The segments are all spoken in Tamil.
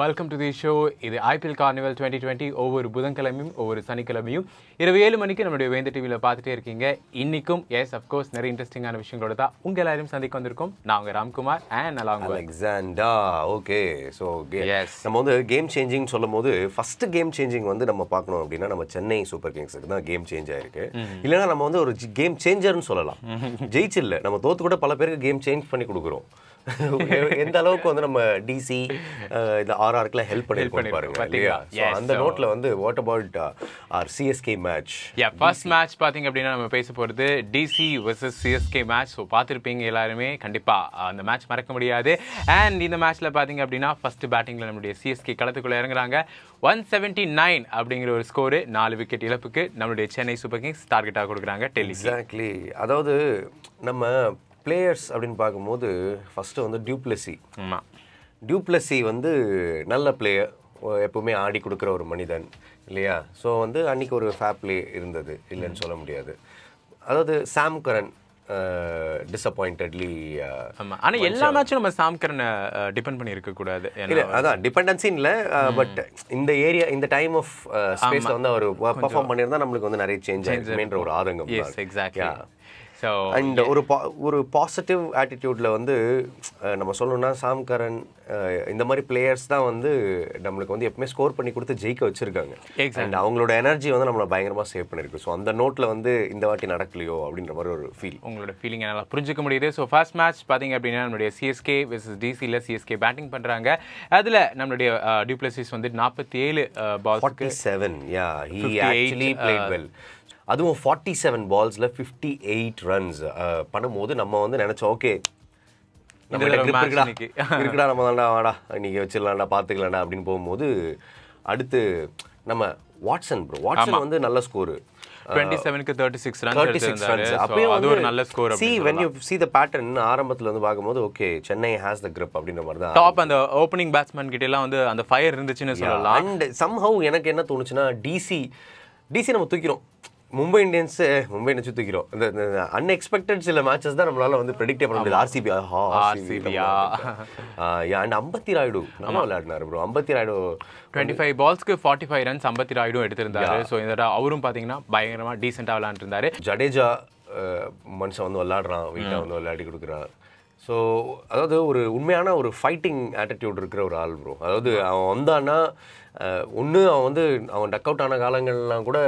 வெல்கம் டு தி ஷோ இது ஐபிஎல் கார்னிவல் டுவெண்ட்டி டுவெண்ட்டி ஒவ்வொரு புதன்கிழமையும் ஒவ்வொரு சனிக்கிழமையும் இரவு ஏழு மணிக்கு நம்மளுடைய வேந்த டிவியில் பார்த்துட்டே இருக்கீங்க இன்றைக்கும் எஸ் அஃப்கோர்ஸ் நிறைய இன்ட்ரெஸ்டிங்கான விஷயங்களோட தான் உங்கள் எல்லாரும் சந்திக்க வந்திருக்கோம் நான் உங்கள் Ramkumar and along Alexander okay so yes நம்ம வந்து கேம் சேஞ்சிங் சொல்லும் போது ஃபஸ்ட்டு கேம் சேஞ்சிங் வந்து நம்ம பார்க்கணும் அப்படின்னா நம்ம சென்னை சூப்பர் கிங்ஸுக்கு தான் கேம் சேஞ்ச் ஆயிருக்கு இல்லைனா நம்ம வந்து ஒரு கேம் சேஞ்சர்னு சொல்லலாம் ஜெயிச்சில்ல நம்ம தோத்து கூட பல பேருக்கு கேம் சேஞ்ச் பண்ணி கொடுக்குறோம் எந்த அளவுக்கு வந்து நம்ம டிசி இந்த ஆர்ஆர்க்குலாம் ஹெல்ப் பண்ணிருக்கோம் பாருங்க இல்லையா அந்த நோட்டில் வந்து what about our CSK match yeah first match பார்த்தீங்க அப்படின்னா நம்ம பேச போகிறது DC versus CSK match so பார்த்துருப்பீங்க எல்லாருமே கண்டிப்பாக அந்த மேட்ச் மறக்க முடியாது அண்ட் இந்த மேட்ச்சில் பார்த்தீங்க அப்படின்னா ஃபஸ்ட்டு பேட்டிங்கில் நம்முடைய சிஎஸ்கே களத்துக்குள்ளே இறங்குறாங்க ஒன் செவன்டி நைன் அப்படிங்கிற ஒரு ஸ்கோரு நாலு விக்கெட் இழப்புக்கு நம்மளுடைய சென்னை சூப்பர் கிங்ஸ் டார்கெட்டாக கொடுக்குறாங்க டெல்லி எக்ஸாக்ட்லி அதாவது நம்ம பிளேயர்ஸ் அப்படின்னு பார்க்கும்போது ஃபஸ்ட்டு வந்து டியூப்ளசி டியூப்ளசி வந்து நல்ல பிளேயர் எப்பவுமே ஆடி கொடுக்குற ஒரு மனிதன் இல்லையா ஸோ வந்து அன்றைக்கி ஒரு ஃபேர் இருந்தது இல்லைன்னு சொல்ல முடியாது அதாவது சாம் கரன் டிசப்பாயிண்டட்லி ஆமாம் ஆனால் எல்லா மேட்சும் நம்ம சாம்கரனை டிபெண்ட் பண்ணி இருக்கக்கூடாது அதான் டிபெண்டன்சி இல்லை பட் இந்த ஏரியா இந்த டைம் ஆஃப் ஸ்பேஸில் வந்து அவர் பர்ஃபார்ம் பண்ணியிருந்தால் நம்மளுக்கு வந்து நிறைய சேஞ்ச் ஆயிருக்குன்ற ஒரு ஆதங்கம் எக்ஸாக்ட்லி ஸோ அண்ட் ஒரு பா ஒரு பாசிட்டிவ் ஆட்டிடியூட்டில் வந்து நம்ம சொல்லணும்னா கரன் இந்த மாதிரி பிளேயர்ஸ் தான் வந்து நம்மளுக்கு வந்து எப்பவுமே ஸ்கோர் பண்ணி கொடுத்து ஜெயிக்க வச்சுருக்காங்க அண்ட் அவங்களோட எனர்ஜி வந்து நம்மளை பயங்கரமாக சேவ் பண்ணியிருக்கு ஸோ அந்த நோட்டில் வந்து இந்த வாட்டி நடக்கலையோ அப்படின்ற மாதிரி ஒரு ஃபீல் உங்களோட ஃபீலிங் என்னால் புரிஞ்சிக்க முடியுது ஸோ ஃபர்ஸ்ட் மேட்ச் பார்த்தீங்க அப்படின்னா நம்மளுடைய சிஎஸ்கே விசஸ் டிசியில் சிஎஸ்கே பேட்டிங் பண்ணுறாங்க அதில் நம்மளுடைய டியூப்ளசிஸ் வந்து நாற்பத்தி ஏழு ball seven yeah he actually play well அதுவும் ஃபார்ட்டி செவன் பால்ஸில் ஃபிஃப்டி எயிட் ரன்ஸ் பண்ணும்போது நம்ம வந்து நினச்சோம் ஓகே நம்ம இருக்குடா நம்ம தான்டா வாடா இன்னைக்கு வச்சிடலாம்டா பார்த்துக்கலாம்டா அப்படின்னு போகும்போது அடுத்து நம்ம வாட்ஸன் ப்ரோ வாட்ஸன் வந்து நல்ல ஸ்கோரு ஆரம்பத்துல ஓகே சென்னை த கிரிப் அப்படின்ற மாதிரி தான் ஓப்பனிங் பேட்ஸ்மேன் கிட்ட எல்லாம் வந்து அந்த ஃபயர் என்ன தோணுச்சுன்னா டிசி டிசி நம்ம தூக்கிறோம் மும்பை இந்தியன்ஸ் மும்பை இந்தியன்ஸ் தூக்கிறோம் இந்த அன்எக்ஸ்பெக்டட் சில மேட்சஸ் தான் நம்மளால வந்து ப்ரெடிக்டே பண்ண முடியாது ஆர்சிபி ஆர்சிபியா அண்ட் அம்பத்தி ராயுடு நம்ம விளையாடினாரு bro Ambati Rayudu twenty five பால்ஸ்க்கு ஃபார்ட்டி ஃபைவ் ரன்ஸ் அம்பத்தி ராயுடும் எடுத்திருந்தாரு ஸோ இந்த அவரும் பார்த்தீங்கன்னா பயங்கரமாக டீசெண்டாக விளையாண்டுருந்தாரு ஜடேஜா மனுஷன் வந்து விளையாடுறான் வீட்டில் வந்து விளையாடி கொடுக்குறான் ஸோ அதாவது ஒரு உண்மையான ஒரு ஃபைட்டிங் ஆட்டிடியூட் இருக்கிற ஒரு ஆள் ப்ரோ அதாவது அவன் வந்தான்னா ஒன்று அவன் வந்து அவன் டக் அவுட் ஆன காலங்கள்லாம் கூட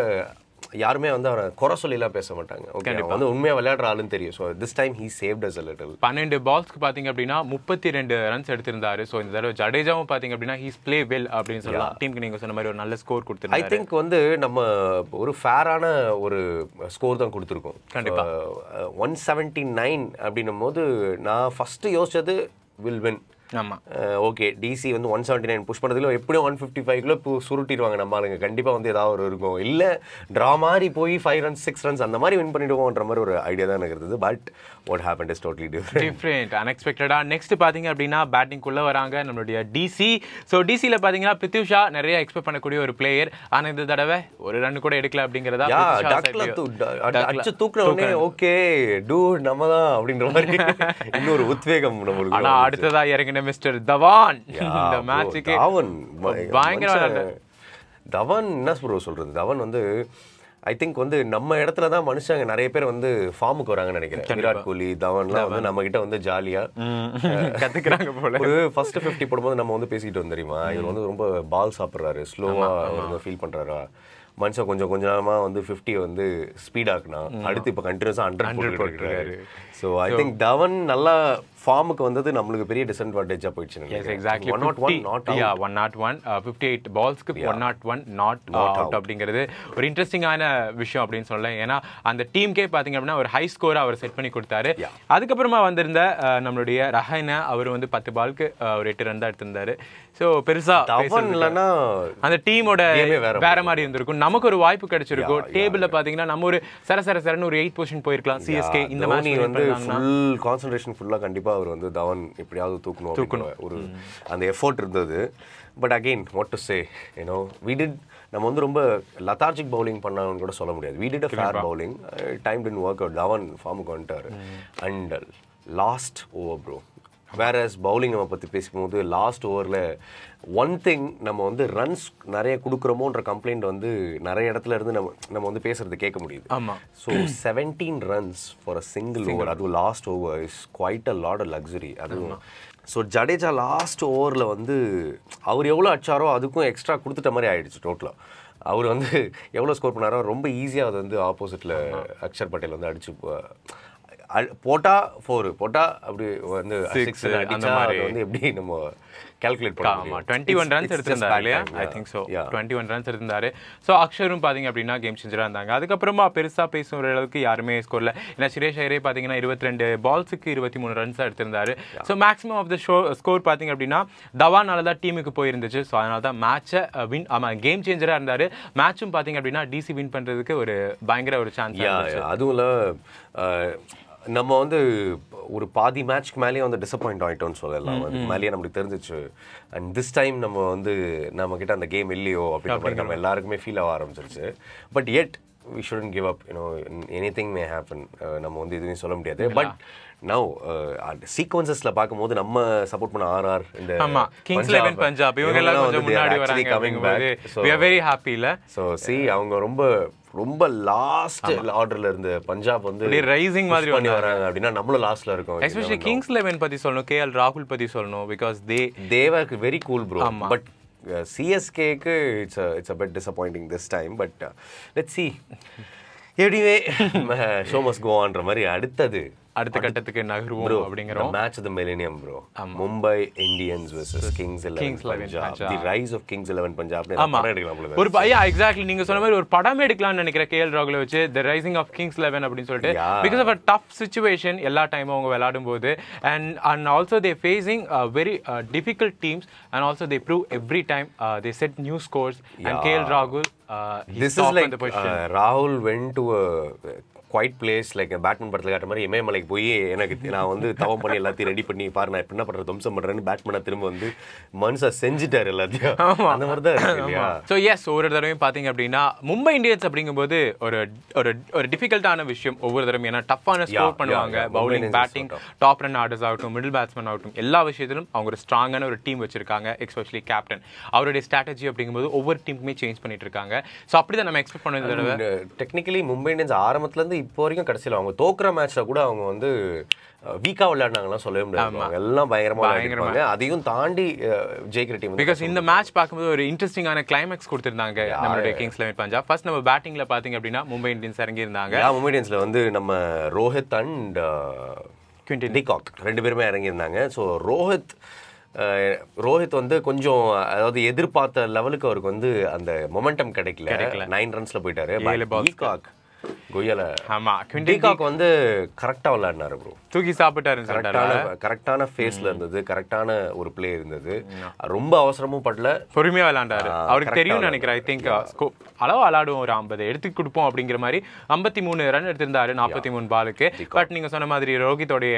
யாருமே வந்து அவரை குறை சொல்லிலாம் பேச மாட்டாங்க ஓகே வந்து உண்மையாக விளையாடுற ஆளுன்னு தெரியும் so this time he saved us little பன்னெண்டு பால்ஸ்க்கு பார்த்தீங்க அப்படின்னா முப்பத்தி ரெண்டு ரன்ஸ் எடுத்திருந்தாரு ஸோ இந்த தடவை ஜடேஜாவும் பார்த்தீங்க அப்படின்னா ஹீஸ் பிளே வெல் அப்படின்னு சொல்லலாம் டீமுக்கு நீங்கள் சொன்ன மாதிரி ஒரு நல்ல ஸ்கோர் கொடுத்து ஐ திங்க் வந்து நம்ம ஒரு ஃபேரான ஒரு ஸ்கோர் தான் கொடுத்துருக்கோம் கண்டிப்பாக ஒன் uh, செவன்ட்டி நைன் அப்படின்னும் போது நான் ஃபஸ்ட்டு யோசிச்சது வில் வின் ஆமாம் ஓகே டிசி வந்து ஒன் செவன்ட்டி நைன் புஷ் பண்ணுறதுல எப்படியும் ஒன் ஃபிஃப்டி ஃபைவ்ல இப்போ சுருட்டிடுவாங்க நம்ம ஆளுங்க கண்டிப்பாக வந்து ஏதாவது ஒரு இருக்கும் இல்லை ட்ரா மாதிரி போய் ஃபைவ் ரன்ஸ் சிக்ஸ் ரன்ஸ் அந்த மாதிரி வின் பண்ணிடுவோன்ற மாதிரி ஒரு ஐடியா தான் எனக்கு இருந்தது but what happen is totally different அன்எக்ஸ்பெக்டடாக நெக்ஸ்ட் பார்த்தீங்க அப்படின்னா பேட்டிங்குள்ளே வராங்க நம்மளுடைய டிசி ஸோ டிசியில் பார்த்தீங்கன்னா பித்யூஷா நிறைய எக்ஸ்பெக்ட் பண்ணக்கூடிய ஒரு பிளேயர் ஆனால் இந்த தடவை ஒரு ரன் கூட எடுக்கல அப்படிங்கிறதா அடிச்சு தூக்குற உடனே ஓகே டூ நம்ம தான் அப்படின்ற மாதிரி இன்னொரு உத்வேகம் நம்மளுக்கு ஆனால் அடுத்ததாக இறங்கின ஆடின மிஸ்டர் தவான் இந்த மேட்சுக்கு தவன் பயங்கரமான தவான் என்ன ப்ரோ சொல்றது தவன் வந்து ஐ திங்க் வந்து நம்ம இடத்துல தான் மனுஷங்க நிறைய பேர் வந்து ஃபார்முக்கு வராங்கன்னு நினைக்கிறேன் விராட் கோலி தவன்லாம் வந்து நம்ம கிட்ட வந்து ஜாலியா கத்துக்கிறாங்க போல ஒரு ஃபர்ஸ்ட் ஃபிஃப்டி போடும்போது நம்ம வந்து பேசிட்டு வந்து தெரியுமா இவர் வந்து ரொம்ப பால் சாப்பிட்றாரு ஸ்லோவா ஃபீல் பண்றாரா மனுஷன் கொஞ்சம் கொஞ்ச நேரமா வந்து ஃபிஃப்டி வந்து ஸ்பீட் அடுத்து இப்போ கண்டினியூஸா ஹண்ட்ரட் போட்டுருக்காரு ஸோ ஐ திங்க் தவன் நல்லா ஃபார்முக்கு வந்தது நம்மளுக்கு பெரிய டிஸ்அட்வான்டேஜாக போயிடுச்சு exactly one not one not yeah one not one fifty eight பால்ஸ்க்கு one not one not out அப்படிங்கிறது ஒரு இன்ட்ரெஸ்டிங்கான விஷயம் அப்படின்னு சொல்லலாம் ஏன்னா அந்த டீம்கே பார்த்தீங்க அப்படின்னா ஒரு ஹை ஸ்கோரை அவர் செட் பண்ணி கொடுத்தாரு அதுக்கப்புறமா வந்திருந்த uh, நம்மளுடைய ரஹைனா அவர் வந்து பத்து பாலுக்கு uh, ஒரு எட்டு ரன் தான் எடுத்திருந்தாரு ஸோ பெருசாக இல்லைன்னா அந்த டீமோட வேற மாதிரி இருந்திருக்கும் நமக்கு ஒரு வாய்ப்பு கிடைச்சிருக்கும் டேபிளில் பார்த்தீங்கன்னா நம்ம ஒரு சர சர சரன்னு ஒரு எயிட் பொசிஷன் போயிருக்கலாம் சிஎஸ்கே இந்த மாதிரி வந்து ஃபுல் கான்சன்ட்ரேஷன் ஃபுல்லாக கண்டிப்பாக அவர் வந்து தவன் எப்படியாவது தூக்கணும் தூக்கணும் ஒரு அந்த எஃபோர்ட் இருந்தது but again what to say you know we did நம்ம வந்து ரொம்ப லத்தார்ஜிக் பவுலிங் பண்ணாங்கன்னு கூட சொல்ல முடியாது we did a fair bowling time then work out Dhawan ஃபார்முக்கு வந்துட்டார் அண்ட் லாஸ்ட் ஓவர் ப்ரோ வேறஸ் பவுலிங் நம்ம பற்றி பேசும்போது லாஸ்ட் ஓவரில் ஒன் திங் நம்ம வந்து ரன்ஸ் நிறைய கொடுக்குறோமோன்ற கம்ப்ளைண்ட் வந்து நிறைய இடத்துல இருந்து நம்ம நம்ம வந்து பேசுறது கேட்க முடியுது ஆமாம் so seventeen runs for a single over அதுவும் last over is quite a lot a luxury அதுவும் ஸோ ஜடேஜா லாஸ்ட் ஓவரில் வந்து அவர் எவ்வளோ அடிச்சாரோ அதுக்கும் எக்ஸ்ட்ரா கொடுத்துட்ட மாதிரி ஆயிடுச்சு டோட்டலாக அவர் வந்து எவ்வளோ ஸ்கோர் பண்ணாரோ ரொம்ப ஈஸியாக அது வந்து ஆப்போசிட்டில் அக்ஷர் பட்டேல் வந்து அடிச்சு போட்டா ஃபோர் போட்டா அப்படி வந்து சிக்ஸ் அந்த மாதிரி வந்து எப்படி நம்ம கேல்குலேட் பண்ணலாம் ஆமாம் டுவெண்ட்டி ஒன் ரன்ஸ் எடுத்திருந்தாரு இல்லையா I think so twenty one runs எடுத்திருந்தாரு ஸோ அக்ஷரும் பார்த்தீங்க அப்படின்னா கேம் சேஞ்சராக இருந்தாங்க அதுக்கப்புறமா பெருசாக பேசுகிற அளவுக்கு யாருமே ஸ்கோரில் ஏன்னா சுரேஷ் ஐரே பார்த்தீங்கன்னா இருபத்தி ரெண்டு பால்ஸுக்கு இருபத்தி மூணு ரன்ஸ் எடுத்திருந்தாரு so maximum of the show score பார்த்தீங்க அப்படின்னா தவானால தான் டீமுக்கு போயிருந்துச்சு ஸோ அதனால தான் மேட்சை வின் uh, ஆமாம் கேம் சேஞ்சராக இருந்தார் மேட்சும் பார்த்தீங்க அப்படின்னா டிசி வின் பண்ணுறதுக்கு ஒரு பயங்கர ஒரு சான்ஸ் அதுவும் நம்ம வந்து ஒரு பாதி மேட்ச்க்கு மேலேயே வந்து டிசப்பாயிண்ட் ஆகிட்டோம்னு சொல்லலாம் அது மேலேயே நம்மளுக்கு தெரிஞ்சிச்சு அண்ட் திஸ் டைம் நம்ம வந்து நம்ம கிட்ட அந்த கேம் இல்லையோ அப்படின்னு நம்ம எல்லாருக்குமே ஃபீல் ஆக ஆரம்பிச்சிருச்சு but yet we shouldn't give up you know anything may happen நம்ம வந்து எதுவுமே சொல்ல முடியாது பட் நவ் சீக்வன்சஸ்ல பார்க்கும்போது நம்ம சப்போர்ட் பண்ண ஆர்ஆர் இந்த ஆமா கிங்ஸ் 11 பஞ்சாப் இவங்க எல்லாம் கொஞ்சம் முன்னாடி வராங்க வி ஆர் வெரி ஹாப்பி இல்ல சோ see அவங்க ரொம்ப ரொம்ப லாஸ்ட் ஆர்டர்ல இருந்த பஞ்சாப் வந்து ரைசிங் மாதிரி பண்ணி வராங்க அப்படின்னா நம்மளும் லாஸ்ட்ல இருக்கோம் எஸ்பெஷலி கிங்ஸ் லெவன் பத்தி சொல்லணும் கே எல் ராகுல் பத்தி சொல்லணும் பிகாஸ் தே தேவாக்கு வெரி கூல் ப்ரோ பட் சிஎஸ்கேக்கு it's it's a bit disappointing this time but let see anyway show must கோவான்ற மாதிரி அடுத்தது அடுத்த கட்டத்துக்கு நகருவோம் அப்படிங்கிறோம் match of the millennium bro Mumbai Indians versus kings 11 Punjab the rise of kings 11 Punjab ஆமா எடுக்கலாம் ஒரு ஐயா எக்ஸாக்ட்லி நீங்க சொன்ன மாதிரி ஒரு படம் எடுக்கலாம்னு நினைக்கிறேன் கேஎல் ராகுல வச்சு தி ரைசிங் ஆஃப் கிங்ஸ் 11 அப்படின்னு சொல்லிட்டு because of a tough situation எல்லா டைமும் அவங்க விளையாடும் போது and and also they difficult very and teams and prove every prove every time set new scores scores and kl ராகுல் Uh, this is like uh, Rahul went to a quite place like Batman படத்தில் காட்டுற மாதிரி இமயமலைக்கு போய் எனக்கு நான் வந்து தவம் பண்ணி எல்லாத்தையும் ரெடி பண்ணி பாரு நான் என்ன பண்ணுற துவம்சம் பண்ணுறேன்னு பேட்மேனை திரும்ப வந்து மனுஷா செஞ்சுட்டார் எல்லாத்தையும் அந்த மாதிரி தான் ஸோ எஸ் ஒவ்வொரு தடவையும் பார்த்தீங்க அப்படின்னா மும்பை இந்தியன்ஸ் அப்படிங்கும்போது ஒரு ஒரு ஒரு டிஃபிகல்ட்டான விஷயம் ஒவ்வொரு தடவையும் ஏன்னா டஃப்பான ஸ்கோர் பண்ணுவாங்க bowling batting top run orders ஆகட்டும் மிடில் பேட்ஸ்மேன் ஆகட்டும் எல்லா விஷயத்திலும் அவங்க ஒரு ஸ்ட்ராங்கான ஒரு டீம் வச்சிருக்காங்க எக்ஸ்பெஷலி கேப்டன் அவருடைய ஸ்ட்ராட்டஜி அப்படிங்கும்போது ஒவ்வொரு டீமுமே சேஞ்ச் பண்ணிட்டு இருக்காங்க ஸோ அப்படி தான் நம்ம எக்ஸ்பெக்ட் பண்ண டெக்னிக்கலி மும்பை இந்தியன்ஸ் ஆரம்பத்துலேருந்து இப்போ வரைக்கும் கடைசியில் அவங்க தோக்குற மேட்ச்சில் கூட அவங்க வந்து வீக்காக விளையாடினாங்கலாம் சொல்லவே முடியாது எல்லாம் பயங்கரமாக பயங்கரமாக அதையும் தாண்டி ஜெயிக்கிற டீம் பிகாஸ் இந்த மேட்ச் பார்க்கும்போது ஒரு இன்ட்ரெஸ்டிங்கான கிளைமேக்ஸ் கொடுத்துருந்தாங்க நம்மளுடைய கிங்ஸ் லெவன் பஞ்சாப் ஃபர்ஸ்ட் நம்ம பேட்டிங்கில் பார்த்தீங்க அப்படின்னா மும்பை இந்தியன்ஸ் இறங்கியிருந்தாங்க மும்பை இந்தியன்ஸில் வந்து நம்ம ரோஹித் அண்ட் குவிண்டன் டிகாக் ரெண்டு பேருமே இறங்கியிருந்தாங்க ஸோ ரோஹித் ரோஹித் வந்து கொஞ்சம் அதாவது எதிர்பார்த்த லெவலுக்கு அவருக்கு வந்து அந்த மொமெண்டம் கிடைக்கல நைன் ரன்ஸ்ல போயிட்டாரு கொய்யால ஆமா டிகாக் வந்து கரெக்டா விளையாடினாரு ப்ரோ தூக்கி சாப்பிட்டாரு கரெக்டான கரெக்டான ஃபேஸ்ல இருந்தது கரெக்டான ஒரு பிளே இருந்தது ரொம்ப அவசரமும் படல பொறுமையா விளையாண்டாரு அவருக்கு தெரியும்னு நினைக்கிறேன் ஐ திங்க் அளவு விளையாடுவோம் ஒரு ஐம்பது எடுத்து கொடுப்போம் அப்படிங்கிற மாதிரி ஐம்பத்தி மூணு ரன் எடுத்திருந்தாரு நாற்பத்தி மூணு பாலுக்கு பட் நீங்க சொன்ன மாதிரி ரோஹித்தோடைய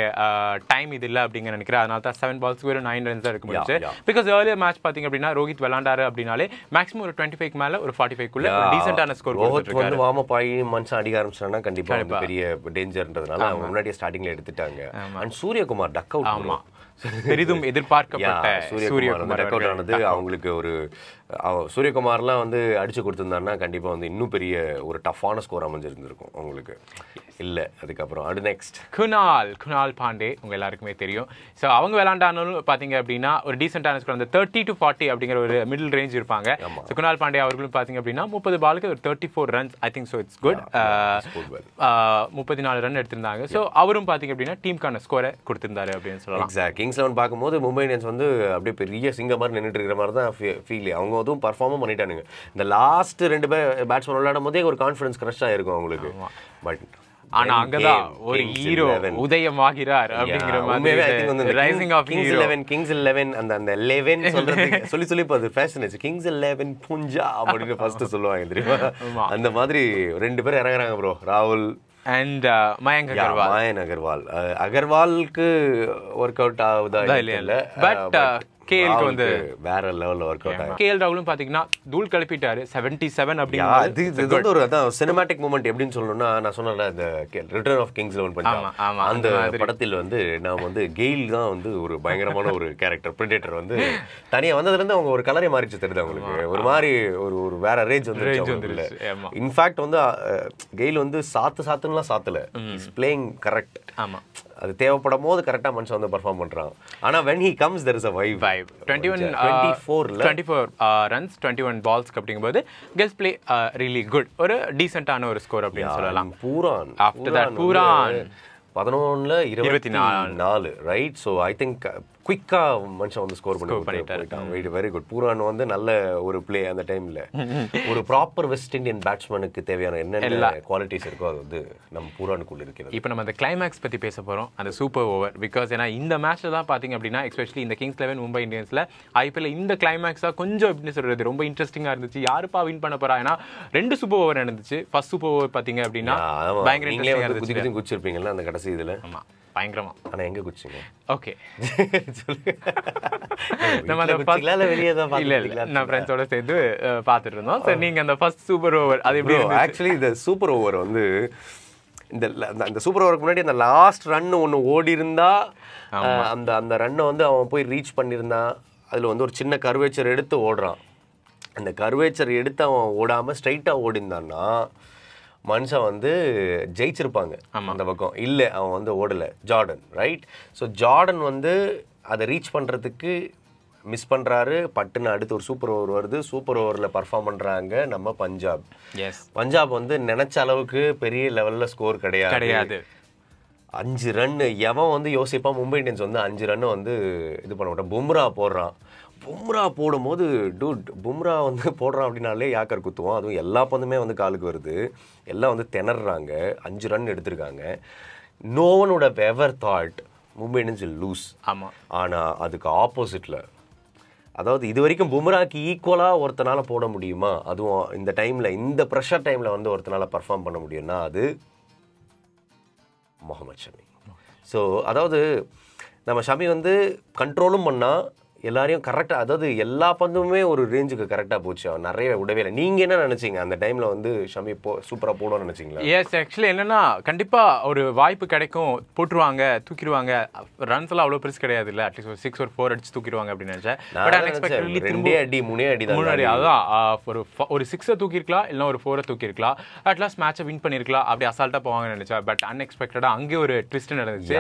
டைம் இது இல்லை அப்படிங்கிற நினைக்கிறேன் அதனால தான் செவன் பால்ஸ்க்கு ஒரு நைன் ரன்ஸ் தான் இருக்க முடிச்சு பிகாஸ் ஏர்லியர் மேட்ச் பாத்தீங்க அப்படின்னா ரோஹித் விளையாண்டாரு அப்படின்னாலே மேக்ஸிமம் ஒரு டுவெண்ட்டி ஃபைவ் மேல ஒரு ஃபார்ட்டி ஃபைவ் குள்ள டீசென்டான ஸ்கோர் வந்து வார்ம் அப் மன்ஸ் மேட்ச் அடிக்க கண்டிப்பா கண்டிப்பாக பெரிய டேஞ்சர்ன்றதுனால அவங்க முன்னாடியே ஸ்டார்டிங்ல எடுத்துட்டாங்க அண்ட் சூரியகுமார் டக் அவுட் பெரிதும் எதிர்பார்க்கப்பட்ட சூரியகுமார் டக் அவுட் ஆனது அவங்களுக்கு ஒரு சூரியகுமார்லாம் வந்து அடித்து கொடுத்துருந்தாருன்னா கண்டிப்பாக வந்து இன்னும் பெரிய ஒரு டஃப்பான ஸ்கோர் அமைஞ்சிருந்திருக்கும் உங்களுக்கு இல்லை அதுக்கப்புறம் அடு நெக்ஸ்ட் குணால் குணால் பாண்டே உங்கள் எல்லாருக்குமே தெரியும் ஸோ அவங்க விளாண்டானாலும் பார்த்தீங்க அப்படின்னா ஒரு டீசெண்டான ஸ்கோர் அந்த தேர்ட்டி டு ஃபார்ட்டி அப்படிங்கிற ஒரு மிடில் ரேஞ்ச் இருப்பாங்க ஸோ குணால் பாண்டே அவர்களும் பார்த்தீங்க அப்படின்னா முப்பது பாலுக்கு ஒரு thirty four runs I think so it's good முப்பத்தி நாலு ரன் எடுத்திருந்தாங்க ஸோ அவரும் பார்த்தீங்க அப்படின்னா டீமுக்கான ஸ்கோரை கொடுத்துருந்தாரு அப்படின்னு சொல்லலாம் எக்ஸாக்ட் கிங்ஸ் லெவன் பார்க்கும்போது மும்பை இந்தியன்ஸ் வந்து அப்படியே பெரிய சிங்க மாதிரி நின்றுட்டு இருக்கிற மாதிரி தான் ஃபீல் அவங்க அதுவும் பர்ஃபார்மும் பண்ணிட்டானுங்க இந்த லாஸ்ட் ரெண்டு பேர் பேட்ஸ்மேன் விளையாடும் போதே ஒரு கான்ஃபிடன்ஸ் க்ரஷ் ஆயிருக்கும் அவங்களுக்கு பட் ஆனா அங்கதான் ஒரு ஹீரோ அப்படிங்கிற மாதிரி ரைசிங் ஆஃப் கிங்ஸ் கிங்ஸ் அந்த அந்த சொல்லி சொல்லி ஃபேஷன் ஆச்சு கிங்ஸ் புஞ்சா அப்படின்னு ஃபர்ஸ்ட் சொல்லுவாங்க தெரியுமா அந்த மாதிரி ரெண்டு பேரும் இறங்குறாங்க ப்ரோ ராகுல் அண்ட் மயங்க் அகர்வால் மயன் அகர்வால் அகர்வாலுக்கு ஒர்க் அவுட் ஆகுதா இல்லையா பட் கேஎலுக்கு வந்து வேற லெவலில் ஒர்க் அவுட் ஆகும் கேஎல் ராகுலும் பாத்தீங்கன்னா தூள் கிளப்பிட்டாரு செவன்டி செவன் அப்படி இது வந்து ஒரு அதான் சினிமேட்டிக் மூமெண்ட் எப்படின்னு சொல்லணும்னா நான் சொன்னேன் அந்த ரிட்டர்ன் ஆஃப் கிங்ஸ் லெவன் பண்ணேன் அந்த படத்தில் வந்து நான் வந்து கெயில் தான் வந்து ஒரு பயங்கரமான ஒரு கேரக்டர் பிரிடேட்டர் வந்து தனியாக வந்ததுலேருந்து அவங்க ஒரு கலரே மாறிச்சு தெரியுது அவங்களுக்கு ஒரு மாதிரி ஒரு ஒரு வேற ரேஞ்ச் வந்து ரேஞ்ச் வந்து இன்ஃபேக்ட் வந்து கெயில் வந்து சாத்து சாத்துன்னுலாம் சாத்தல இஸ் பிளேயிங் கரெக்ட் ஆமாம் அது தேவைப்படும் போது கரெக்டாக மனுஷன் வந்து பர்ஃபார்ம் பண்ணுறான் ஆனால் when he comes there is a vibe vibe twenty one twenty four twenty four runs twenty one அப்படிங்கும் போது கெல்ஸ் பிளே ரியலி குட் ஒரு uh, uh, டீசெண்டான uh, ஒரு ஸ்கோர் அப்படின்னு சொல்லலாம் பூரான் ஆஃப்டர் தட் பூரான் பதினொன்றில் இருபத்தி நாலு நாலு ரைட் ஸோ ஐ திங்க் குயிக்காக மனுஷன் வந்து ஸ்கோர் பண்ணி பண்ணிட்டாரு இட் வெரி குட் பூரான் வந்து நல்ல ஒரு பிளே அந்த டைம்ல ஒரு ப்ராப்பர் வெஸ்ட் இண்டியன் பேட்ஸ்மேனுக்கு தேவையான என்னென்ன குவாலிட்டிஸ் இருக்கோ அது வந்து நம்ம பூரானுக்குள்ள இருக்கிறது இப்போ நம்ம அந்த கிளைமேக்ஸ் பத்தி பேச போறோம் அந்த சூப்பர் ஓவர் பிகாஸ் ஏன்னா இந்த மேட்ச்ல தான் பார்த்தீங்க அப்படின்னா எஸ்பெஷலி இந்த கிங்ஸ் லெவன் மும்பை இந்தியன்ஸ்ல ஐபிஎல் இந்த கிளைமேக்ஸாக கொஞ்சம் எப்படின்னு சொல்கிறது ரொம்ப இன்ட்ரெஸ்டிங்காக இருந்துச்சு யாருப்பா வின் பண்ண போறா ஏன்னா ரெண்டு சூப்பர் ஓவர் நடந்துச்சு ஃபர்ஸ்ட் சூப்பர் ஓவர் பார்த்தீங்க அப்படின்னா பயங்கர குச்சிருப்பீங்களா அந்த கடைசி இதுல ஆமா பயங்கரமா ஆனால் எங்க குச்சிங்க ஓகே நம்ம அதை வெளியே தான் இல்லை நான் பார்த்துட்டு இருந்தோம் நீங்கள் அந்த ஃபர்ஸ்ட் சூப்பர் ஓவர் அது எப்படி ஆக்சுவலி சூப்பர் ஓவர் வந்து இந்த அந்த சூப்பர் ஓவருக்கு முன்னாடி அந்த லாஸ்ட் ரன் ஒன்று ஓடி அந்த அந்த ரன்னை வந்து அவன் போய் ரீச் பண்ணியிருந்தான் அதில் வந்து ஒரு சின்ன கர்வேச்சர் எடுத்து ஓடுறான் அந்த கர்வேச்சர் எடுத்து அவன் ஓடாமல் ஸ்ட்ரைட்டாக ஓடிருந்தான்னா மனுஷன் வந்து ஜெயிச்சிருப்பாங்க அந்த பக்கம் இல்லை அவன் வந்து ஓடலை ஜார்டன் ரைட் ஸோ ஜார்டன் வந்து அதை ரீச் பண்ணுறதுக்கு மிஸ் பண்ணுறாரு பட்டுன்னு அடுத்து ஒரு சூப்பர் ஓவர் வருது சூப்பர் ஓவரில் பர்ஃபார்ம் பண்ணுறாங்க நம்ம பஞ்சாப் எஸ் பஞ்சாப் வந்து நினச்ச அளவுக்கு பெரிய லெவலில் ஸ்கோர் கிடையாது கிடையாது அஞ்சு ரன்னு எவன் வந்து யோசிப்பான் மும்பை இந்தியன்ஸ் வந்து அஞ்சு ரன்னு வந்து இது பண்ண மாட்டான் பும்ரா போடுறான் பும்ரா போடும்போது டூட் பும்ரா வந்து போடுறான் அப்படின்னாலே யாக்கர் குத்துவோம் அதுவும் எல்லா பந்துமே வந்து காலுக்கு வருது எல்லாம் வந்து திணறாங்க அஞ்சு ரன் எடுத்திருக்காங்க நோவனோட whoever thought Mumbai Indians lose ஆமாம் ஆனால் அதுக்கு ஆப்போசிட்டில் அதாவது இது வரைக்கும் பும்ராக்கு ஈக்குவலாக ஒருத்தனால் போட முடியுமா அதுவும் இந்த டைமில் இந்த ப்ரெஷர் டைமில் வந்து ஒருத்தனால் பர்ஃபார்ம் பண்ண முடியும்னா அது முகமது ஷமி ஸோ அதாவது நம்ம ஷமி வந்து கண்ட்ரோலும் பண்ணால் எல்லாரையும் கரெக்டாக அதாவது எல்லா பந்துமே ஒரு ரேஞ்சுக்கு கரெக்டாக போச்சு அவன் நிறைய விடவே இல்லை நீங்கள் என்ன நினச்சிங்க அந்த டைமில் வந்து ஷமி போ சூப்பராக போடணும்னு நினச்சிங்களா எஸ் ஆக்சுவலி என்னென்னா கண்டிப்பாக ஒரு வாய்ப்பு கிடைக்கும் போட்டுருவாங்க தூக்கிடுவாங்க ரன்ஸ் எல்லாம் அவ்வளோ பெருசு கிடையாது இல்லை அட்லீஸ்ட் ஒரு சிக்ஸ் ஒரு ஃபோர் அடிச்சு தூக்கிடுவாங்க அப்படின்னு நினச்சேன் ரெண்டே அடி மூணே அடி மூணு அதான் ஒரு ஒரு சிக்ஸை தூக்கிருக்கலாம் இல்லை ஒரு ஃபோரை தூக்கிருக்கலாம் அட்லாஸ்ட் மேட்சை வின் பண்ணிருக்கலாம் அப்படி அசால்ட்டாக போவாங்கன்னு நினச்சேன் பட் அன்எக்ஸ்பெக்டடாக அங்கே ஒரு ட்விஸ்ட் நடந்துச்சு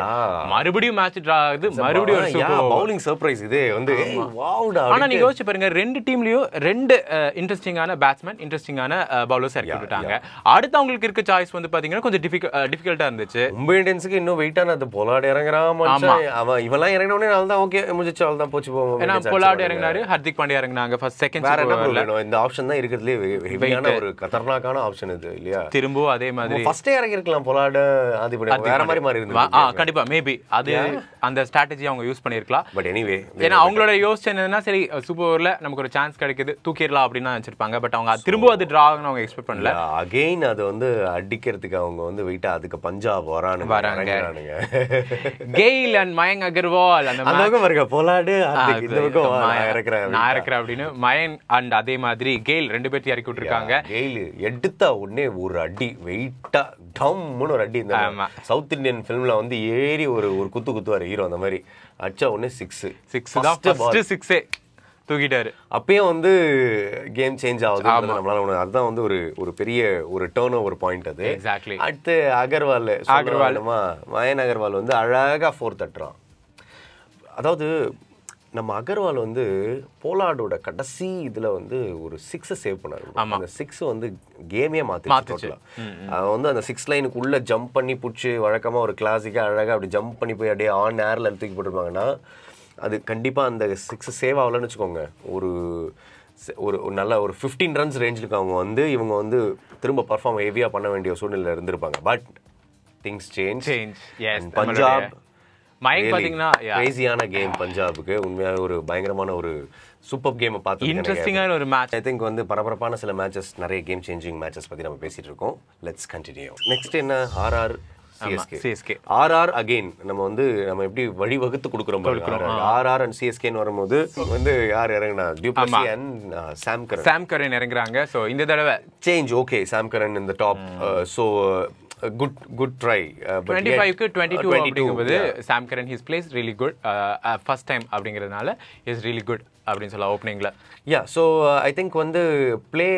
மறுபடியும் மேட்ச் ட்ரா ஆகுது மறுபடியும் பவுலிங் சர்ப்ரைஸ் இது வந்து வந்து ஆனா நீங்க யோசிச்சு பாருங்க ரெண்டு டீம்லயும் ரெண்டு இன்ட்ரஸ்டிங்கான பேட்ஸ்மேன் இன்ட்ரஸ்டிங்கான பவுலர்ஸ் இறக்கி விட்டாங்க அடுத்து அவங்களுக்கு இருக்க சாய்ஸ் வந்து பாத்தீங்கன்னா கொஞ்சம் டிஃபிகல்ட்டா இருந்துச்சு மும்பை இன்னும் வெயிட்டான பொலாட் இறங்குறான் அவன் இவெல்லாம் இறங்கினே உடனே தான் ஓகே முடிச்சு அவள் தான் போச்சு போவோம் ஏன்னா இறங்கினாரு ஹர்திக் பாண்டியா இறங்கினாங்க ஃபர்ஸ்ட் செகண்ட் வேற என்ன இந்த ஆப்ஷன் தான் இருக்கிறதுலே ஹெவியான ஒரு கதர்னாக்கான ஆப்ஷன் இது இல்லையா திரும்பவும் அதே மாதிரி ஃபர்ஸ்டே இறங்கி இருக்கலாம் அது வேற மாதிரி மாதிரி கண்டிப்பா மேபி அது அந்த ஸ்ட்ராட்டஜி அவங்க யூஸ் பண்ணிருக்கலாம் பட் எனிவே ஏன்னா அவங்க அவங்களோட யோசிச்சு என்னன்னா சரி சூப்பர் ஓவரில் நமக்கு ஒரு சான்ஸ் கிடைக்குது தூக்கிடலாம் அப்படின்னு நினச்சிருப்பாங்க பட் அவங்க திரும்ப அது ட்ரா ஆகணும் அவங்க எக்ஸ்பெக்ட் பண்ணல அகெயின் அதை வந்து அடிக்கிறதுக்கு அவங்க வந்து வெயிட்டாக அதுக்கு பஞ்சாப் வரானு வராங்க கெயில் அண்ட் மயங் அகர்வால் அந்த பக்கம் இருக்க போலாடு நான் இருக்கிறேன் அப்படின்னு மயன் அண்ட் அதே மாதிரி கெயில் ரெண்டு பேர்த்தையும் இறக்கி விட்டுருக்காங்க கெயில் எடுத்தா உடனே ஒரு அடி வெயிட்டா டம்னு ஒரு அடி இந்த சவுத் இந்தியன் ஃபிலிமில் வந்து ஏறி ஒரு ஒரு குத்து குத்துவார் ஹீரோ அந்த மாதிரி அச்சா ஒன்று சிக்ஸ் சிக்ஸ் தான் ஃபர்ஸ்ட் சிக்ஸே தூக்கிட்டாரு அப்பயே வந்து கேம் சேஞ்ச் ஆகுது நம்மளால அதுதான் வந்து ஒரு ஒரு பெரிய ஒரு டேர்ன் ஓவர் பாயிண்ட் அது எக்ஸாக்ட்லி அடுத்து அகர்வால் அகர்வால் மயன் அகர்வால் வந்து அழகாக ஃபோர் தட்டுறான் அதாவது நம்ம அகர்வால் வந்து போலாடோட கடைசி இதில் வந்து ஒரு சிக்ஸை சேவ் பண்ணார் அந்த சிக்ஸ் வந்து கேமே மாத்தி வந்து அந்த சிக்ஸ் லைனுக்கு உள்ளே ஜம்ப் பண்ணி பிடிச்சி வழக்கமாக ஒரு கிளாசிக்காக அழகாக அப்படி ஜம்ப் பண்ணி போய் அப்படியே ஆன் ஏரில் தூக்கி போட்டுருப்பாங்கன்னா அது கண்டிப்பாக அந்த சிக்ஸ் சேவ் ஆகலன்னு வச்சுக்கோங்க ஒரு ஒரு நல்ல ஒரு ஃபிஃப்டீன் ரன்ஸ் ரேஞ்சுக்கு அவங்க வந்து இவங்க வந்து திரும்ப பர்ஃபார்ம் ஹெவியாக பண்ண வேண்டிய சூழ்நிலை இருந்திருப்பாங்க but things change change Punjab பார்த்தீங்கன்னா கிரேசியான கேம் பஞ்சாபுக்கு உண்மையாக ஒரு பயங்கரமான ஒரு சூப்பர் கேம் பார்த்து இன்ட்ரெஸ்டிங்கான ஒரு மேட்ச் ஐ திங்க் வந்து பரபரப்பான சில மேட்சஸ் நிறைய கேம் சேஞ்சிங் மேட்சஸ் பற்றி நம்ம பேசிகிட்டு இருக்கோம் லெட்ஸ் கண்டினியூ நெக்ஸ்ட் என்ன RR CSK CSK RR again நம்ம வந்து நம்ம எப்படி வழிவகுத்து கொடுக்குறோம் ஆர்ஆர் அண்ட் சிஎஸ்கேன்னு வரும்போது வந்து யார் இறங்கினா Du Plessis and Sam Curran Sam Curran இறங்குறாங்க ஸோ இந்த தடவை சேஞ்ச் ஓகே சாம் கரன் இந்த top so good good try twenty ஃபைவ்க்கு டுவெண்ட்டி டூ அப்படிங்கும்போது Sam Curran his plays really good first time அப்படிங்கிறதுனால இஸ் ரியலி குட் அப்படின்னு சொல்லலாம் ஓப்பனிங்கில் யா ஸோ ஐ திங்க் வந்து ப்ளே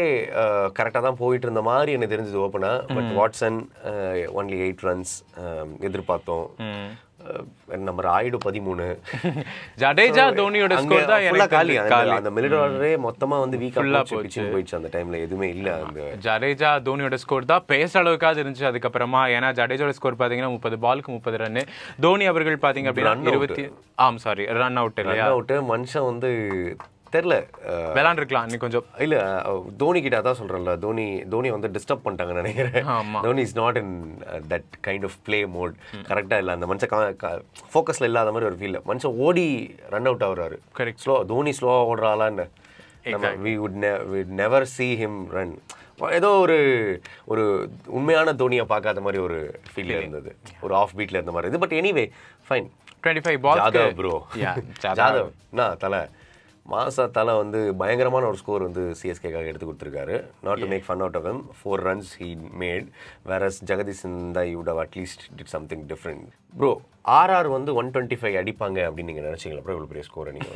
கரெக்டாக uh, தான் போயிட்டு இருந்த மாதிரி எனக்கு தெரிஞ்சது ஓப்பனாக but Watson only eight runs எதிர்பார்த்தோம் நம்பர் ஆயிடு பதிமூணு ஜடேஜா தோனியோட ஸ்கோர் தான் எனக்கு காலி அந்த மிடில் ஆர்டரே மொத்தமா வந்து வீக் ஃபுல்லா போச்சு போயிடுச்சு அந்த டைம்ல எதுவுமே இல்ல அந்த ஜடேஜா தோனியோட ஸ்கோர் தான் பேச அளவுக்காவது இருந்துச்சு அதுக்கப்புறமா ஏன்னா ஜடேஜோட ஸ்கோர் பாத்தீங்கன்னா முப்பது பாலுக்கு முப்பது ரன் தோனி அவர்கள் பாத்தீங்க அப்படின்னா இருபத்தி ஆம் சாரி ரன் அவுட் இல்லையா அவுட் மனுஷன் வந்து தெரில விளாண்டுருக்கலாம் நீ கொஞ்சம் இல்லை தோனி கிட்ட தான் சொல்கிறேன்ல தோனி தோனி வந்து டிஸ்டர்ப் பண்ணிட்டாங்கன்னு நினைக்கிறேன் Dhoni is not in that kind of play mode கரெக்டாக இல்லை அந்த மனுஷன் ஃபோக்கஸில் இல்லாத மாதிரி ஒரு ஃபீல் மனுஷன் ஓடி ரன் அவுட் ஆகுறாரு கரெக்ட் ஸ்லோ தோனி ஸ்லோவாக ஓடுறாளான்னு we would with never see him run ஏதோ ஒரு ஒரு உண்மையான தோனியை பார்க்காத மாதிரி ஒரு ஃபீல் இருந்தது ஒரு ஆஃப் பீட்டில் இருந்த மாதிரி இது but anyway fine twenty five ball bro Jadhav நான் தலை மாசா தலை வந்து பயங்கரமான ஒரு ஸ்கோர் வந்து சிஎஸ்கேக்காக எடுத்து கொடுத்துருக்காரு not to make fun out of four runs he made as Jagadish Chinta you'd at least did something different bro RR வந்து ஒன் டுவெண்ட்டி ஃபைவ் அடிப்பாங்க அப்படின்னு நீங்கள் நினச்சிங்களா அப்புறம் இவ்வளோ பெரிய ஸ்கோரை நீங்கள்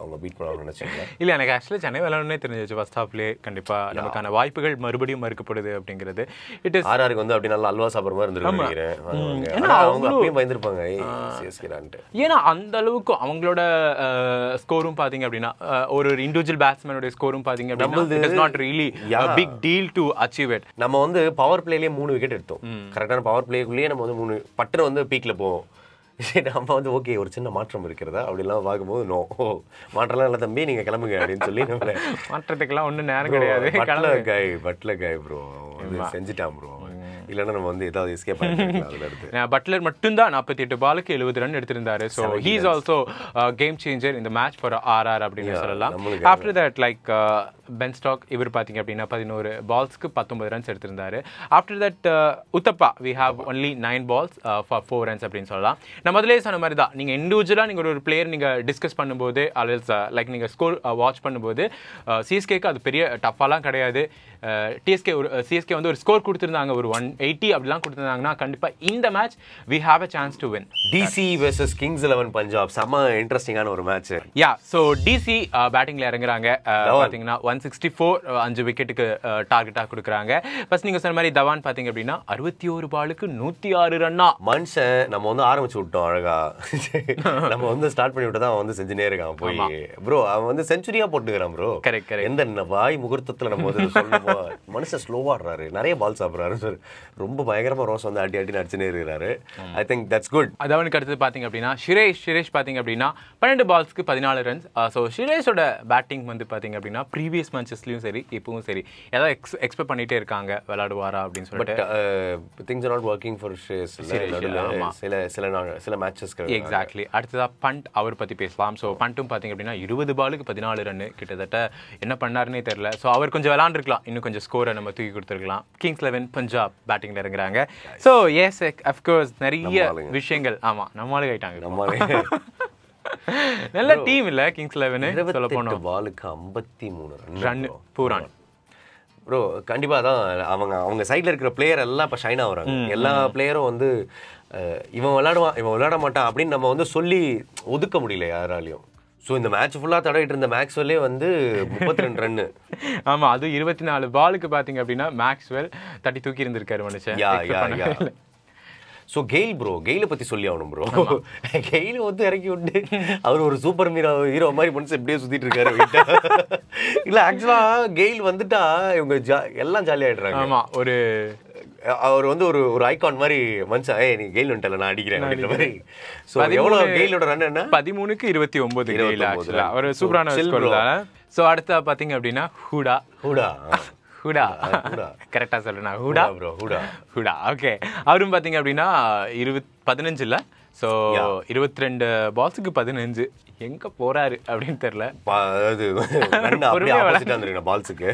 அவங்க பீட் பண்ணுவாங்க நினச்சிங்களா இல்லை எனக்கு ஆக்சுவலி சென்னை விளாடனே தெரிஞ்சிச்சு ஃபஸ்ட் ஹாஃப்லேயே கண்டிப்பாக நமக்கான வாய்ப்புகள் மறுபடியும் மறுக்கப்படுது அப்படிங்கிறது இட் இஸ் ஆர்ஆருக்கு வந்து அப்படி நல்லா அல்வா சாப்பிட்ற மாதிரி இருந்திருக்கிறேன் அவங்க அப்பயும் பயந்துருப்பாங்க ஏன்னா அந்த அளவுக்கு அவங்களோட ஸ்கோரும் பார்த்தீங்க அப்படின்னா ஒரு ஒரு இண்டிவிஜுவல் பேட்ஸ்மேனுடைய ஸ்கோரும் பார்த்தீங்க அப்படின்னா it is not really big deal to achieve it நம்ம வந்து பவர் பிளேலேயே மூணு விக்கெட் எடுத்தோம் கரெக்டான பவர் பிளேக்குள்ளேயே நம்ம வந்து மூணு பட்டு வந்து பீக்கில் போவோம் சரி நம்ம வந்து ஓகே ஒரு சின்ன மாற்றம் இருக்கிறதா அப்படிலாம் பார்க்கும்போது நோ ஓ மாற்றம்லாம் இல்லை தம்பி நீங்கள் கிளம்புங்க அப்படின்னு சொல்லி நம்மளை மாற்றத்துக்கெல்லாம் ஒன்றும் நேரம் கிடையாது பட்டில் காய் பட்டில் காய் ப்ரோ செஞ்சுட்டான் ப்ரோ இல்லைன்னா நம்ம வந்து ஏதாவது எஸ்கேப் பண்ணிக்கலாம் பட்லர் மட்டும்தான் நாற்பத்தி எட்டு பாலுக்கு எழுபது ரன் எடுத்திருந்தாரு so he is also game changer இந்த மேட்ச் ஃபார் ஆர்ஆர் அப்படின்னு சொல்லலாம் after that like Ben Stokes இவர் பார்த்தீங்க அப்படின்னா பதினோரு பால்ஸ்க்கு பத்தொம்பது ரன்ஸ் எடுத்திருந்தார் after that Uthappa we have only nine balls for four runs அப்படின்னு சொல்லலாம் நம்ம அதிலே சொன்ன மாதிரி தான் நீங்கள் இண்டிவிஜுவலாக நீங்கள் ஒரு பிளேயர் நீங்கள் டிஸ்கஸ் பண்ணும்போது அல்ஸ் லைக் நீங்கள் ஸ்கோர் வாட்ச் பண்ணும்போது சிஎஸ்கேக்கு uh, அது பெரிய டஃப்பாலாம் கிடையாது டிஎஸ்கே uh, ஒரு சிஎஸ்கே uh, வந்து ஒரு ஸ்கோர் கொடுத்துருந்தாங்க ஒரு ஒன் எயிட்டி அப்படிலாம் கொடுத்துருந்தாங்கன்னா கண்டிப்பாக இந்த match we have a chance to win DC versus Kings Eleven Punjab செம்ம இன்ட்ரெஸ்டிங்கான ஒரு மேட்ச் யா ஸோ டிசி பேட்டிங்கில் இறங்குறாங்க பார்த்தீங்கன்னா ஒன் ஒன் சிக்ஸ்டி ஃபோர் அஞ்சு விக்கெட்டுக்கு டார்கெட்டாக கொடுக்குறாங்க ஃபர்ஸ்ட் நீங்கள் சொன்ன மாதிரி தவான் பார்த்தீங்க அப்படின்னா அறுபத்தி ஒரு பாலுக்கு நூற்றி ஆறு ரன்னா மனுஷன் நம்ம வந்து ஆரம்பிச்சு விட்டோம் அழகா நம்ம வந்து ஸ்டார்ட் பண்ணி விட்டு தான் வந்து செஞ்சுனே இருக்கான் போய் ப்ரோ அவன் வந்து செஞ்சுரியாக போட்டுக்கிறான் ப்ரோ கரெக்ட் கரெக்ட் எந்த வாய் முகூர்த்தத்தில் நம்ம வந்து மனுஷன் ஸ்லோவாடுறாரு நிறைய பால் சாப்பிட்றாரு சார் ரொம்ப பயங்கரமாக ரோஸ் வந்து அடி அடி நடிச்சுனே இருக்கிறாரு ஐ திங்க் தட்ஸ் குட் அதவனுக்கு அடுத்தது பார்த்தீங்க அப்படின்னா ஷிரேஷ் ஷிரேஷ் பார்த்தீங்க அப்படின்னா பன்னெண்டு பால்ஸ்க்கு பதினாலு ரன்ஸ் ஸோ ஷிரேஷோட பேட்டிங் வந்து பார்த்தீங்க அப்படின்னா ப்ரீவியஸ் ப்ரீவியஸ் மேட்சஸ்லையும் சரி இப்பவும் சரி ஏதாவது எக்ஸ் எக்ஸ்பெக்ட் பண்ணிகிட்டே இருக்காங்க விளாடுவாரா அப்படின்னு சொல்லிட்டு things are not working for சில சில நாள் சில மேட்சஸ் எக்ஸாக்ட்லி அடுத்ததாக பண்ட் அவர் பற்றி பேசலாம் ஸோ பண்ட்டும் பார்த்திங்க அப்படின்னா இருபது பாலுக்கு பதினாலு ரன்னு கிட்டத்தட்ட என்ன பண்ணாருன்னே தெரில ஸோ அவர் கொஞ்சம் விளாண்டுருக்கலாம் இன்னும் கொஞ்சம் ஸ்கோரை நம்ம தூக்கி கொடுத்துருக்கலாம் கிங்ஸ் லெவன் பஞ்சாப் பேட்டிங்கில் இறங்குறாங்க ஸோ எஸ் அஃப்கோர்ஸ் நிறைய விஷயங்கள் ஆமாம் நம்மளுக்கு ஆயிட்டாங்க நம்மளே நல்ல டீம் இல்ல கிங்ஸ் லெவனு சொல்ல போனோம் பாலுக்கு ஐம்பத்தி மூணு ரன் பூரான் ப்ரோ கண்டிப்பாக தான் அவங்க அவங்க சைடில் இருக்கிற பிளேயர் எல்லாம் இப்போ ஷைன் ஆகிறாங்க எல்லா பிளேயரும் வந்து இவன் விளாடுவான் இவன் விளாட மாட்டான் அப்படின்னு நம்ம வந்து சொல்லி ஒதுக்க முடியல யாராலையும் ஸோ இந்த மேட்ச் ஃபுல்லாக தடவிட்டு இருந்த மேக்ஸ்வெல்லே வந்து முப்பத்தி ரெண்டு ரன்னு ஆமாம் அது இருபத்தி நாலு பாலுக்கு பார்த்தீங்க அப்படின்னா மேக்ஸ்வெல் தட்டி தூக்கி இருந்திருக்காரு மனுஷன் ஸோ கெயில் ப்ரோ கெயிலை பற்றி சொல்லி ஆகணும் ப்ரோ கெயில் வந்து இறக்கி விட்டு அவர் ஒரு சூப்பர் ஹீரோ ஹீரோ மாதிரி மனுஷன் எப்படியே சுற்றிட்டு இருக்காரு இல்லை ஆக்சுவலாக கெயில் வந்துட்டா இவங்க ஜா எல்லாம் ஜாலியாகிடுறாங்க ஆமாம் ஒரு அவர் வந்து ஒரு ஒரு ஐகான் மாதிரி மனுஷன் ஏ நீ கெயில் வந்துட்டல நான் அடிக்கிறேன் மாதிரி ஸோ எவ்வளோ கெயிலோட ரன் என்ன பதிமூணுக்கு இருபத்தி ஒம்பது கெயில் ஆக்சுவலாக அவர் சூப்பரான ஸோ அடுத்தா பார்த்தீங்க அப்படின்னா ஹூடா ஹூடா ஹூடா கரெக்டாக சொல்லுண்ணா ஹூடா ப்ரோ ஹூடா ஹூடா ஓகே அவரும் பார்த்தீங்க அப்படின்னா இருபத் பதினஞ்சில் ஸோ இருபத்தி ரெண்டு பால்ஸுக்கு பதினஞ்சு எங்க போறாரு அப்படின்னு தெரியல அதாவது பால்ஸுக்கு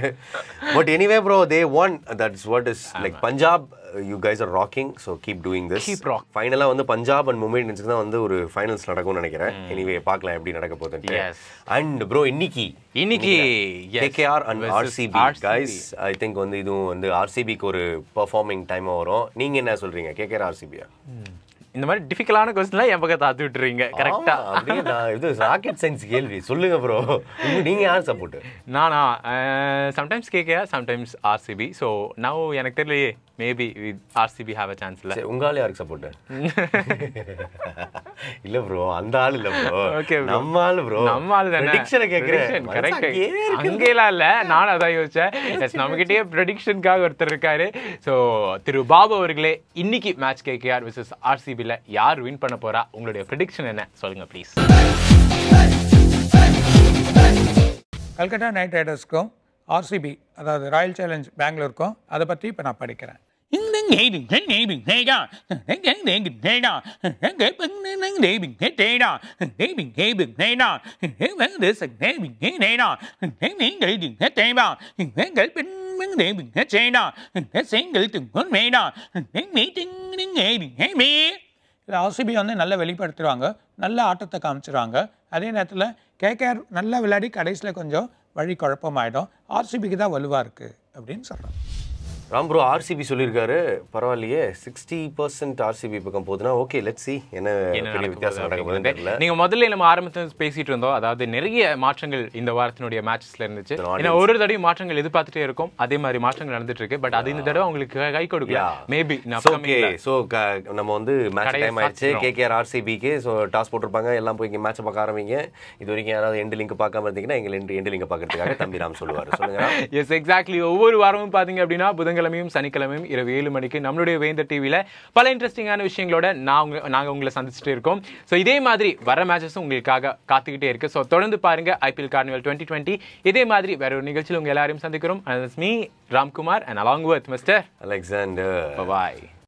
but anyway bro the one that's what is like Punjab you guys are rocking so keep doing this keep rock ஃபைனலாக வந்து பஞ்சாப் அண்ட் மும்பை இண்டியன்ஸுக்கு தான் வந்து ஒரு ஃபைனல்ஸ் நடக்கும்னு நினைக்கிறேன் எனிவே hmm. பார்க்கலாம் எப்படி நடக்க போகுது அண்ட் ப்ரோ இன்னைக்கு இன்னைக்கு KKR and RCB guys I think வந்து இதுவும் வந்து ஆர்சிபிக்கு ஒரு பெர்ஃபார்மிங் டைம் வரும் நீங்கள் என்ன சொல்கிறீங்க கேகேஆர் ஆர்சிபியா இந்த மாதிரி டிஃபிகலான கொஸ்டின்லாம் என் பக்கம் தாத்து விட்டுருவீங்க கரெக்டா இது ராக்கெட் சயின்ஸ் கேள்வி சொல்லுங்க ப்ரோ நீங்க யார் சப்போர்ட் நானா sometimes KK sometimes RCB so நான் எனக்கு தெரியலையே maybe RCB have a chance இல்லை உங்க ஆள் யாருக்கு சப்போர்ட் இல்ல ப்ரோ அந்த ஆள் இல்ல ப்ரோ ஓகே நம்ம ஆள் ப்ரோ நம்ம ஆள் தான் ப்ரெடிக்ஷன் கேக்குறேன் கரெக்ட் இல்லை இல்ல நான் அதான் யோசிச்சேன் எஸ் நம்ம கிட்டயே ப்ரெடிக்ஷனுக்காக ஒருத்தர் இருக்காரு ஸோ திரு பாபு அவர்களே இன்னைக்கு மேட்ச் கேகேஆர் விசஸ் ஆர்சிபியில் யார் வின் பண்ண போறா உங்களுடைய ப்ரெடிக்ஷன் என்ன சொல்லுங்க ப்ளீஸ் கல்கட்டா நைட் ரைடர்ஸ்க்கும் ஆர்சிபி அதாவது ராயல் சேலஞ்ச் பெங்களூருக்கும் அதை பற்றி இப்போ நான் படிக்கிறேன் ஆர்சிபி வந்து நல்லா வெளிப்படுத்துவாங்க நல்ல ஆட்டத்தை காமிச்சிருவாங்க அதே நேரத்தில் கேகேஆர் நல்லா விளையாடி கடைசியில் கொஞ்சம் வழி குழப்பமாயிடும் ஆர்சிபிக்கு தான் வலுவாக இருக்குது அப்படின்னு சொல்கிறாங்க ராம் ப்ரோ ஆர்சிபி சொல்லியிருக்காரு பரவாயில்லையே சிக்ஸ்டி பர்சன்ட் ஆர்சிபி பக்கம் போகுதுன்னா ஓகே லெட் சி என்ன வித்தியாசம் நடக்க போகுதுன்னு நீங்கள் முதல்ல நம்ம ஆரம்பத்தில் பேசிகிட்டு இருந்தோம் அதாவது நிறைய மாற்றங்கள் இந்த வாரத்தினுடைய மேட்சஸ்ல இருந்துச்சு ஏன்னா ஒரு தடவை மாற்றங்கள் எதிர்பார்த்துட்டே இருக்கும் அதே மாதிரி மாற்றங்கள் நடந்துட்டு இருக்கு பட் அது இந்த தடவை உங்களுக்கு கை கொடுக்கல மேபி ஓகே ஸோ நம்ம வந்து மேட்ச் டைம் ஆயிடுச்சு கேகேஆர் ஆர்சிபிக்கு ஸோ டாஸ் போட்டிருப்பாங்க எல்லாம் போய் இங்கே மேட்ச்சை பார்க்க ஆரம்பிங்க இது வரைக்கும் யாராவது எண்டு லிங்க் பார்க்காம இருந்தீங்கன்னா எங்கள் எண்டு லிங்க் பார்க்கறதுக்காக தம்பி ராம் சொல்லுவார் சொல்லுங்க எஸ் எக்ஸாக்ட்லி ஒவ்வொரு வாரமும் பார்த்தீங்க அப்படின்னா புதங்க திங்கக்கிழமையும் சனிக்கிழமையும் இரவு ஏழு மணிக்கு நம்மளுடைய வேந்த டிவியில் பல இன்ட்ரெஸ்டிங்கான விஷயங்களோட நான் உங்க நாங்கள் உங்களை சந்திச்சுட்டு இருக்கோம் ஸோ இதே மாதிரி வர மேட்சஸும் உங்களுக்காக காத்துக்கிட்டே இருக்குது ஸோ தொடர்ந்து பாருங்கள் ஐபிஎல் கார்னிவல் டுவெண்ட்டி டுவெண்ட்டி இதே மாதிரி வேற ஒரு நிகழ்ச்சியில் உங்கள் எல்லாரையும் சந்திக்கிறோம் me Ramkumar and along with mister Alexander bye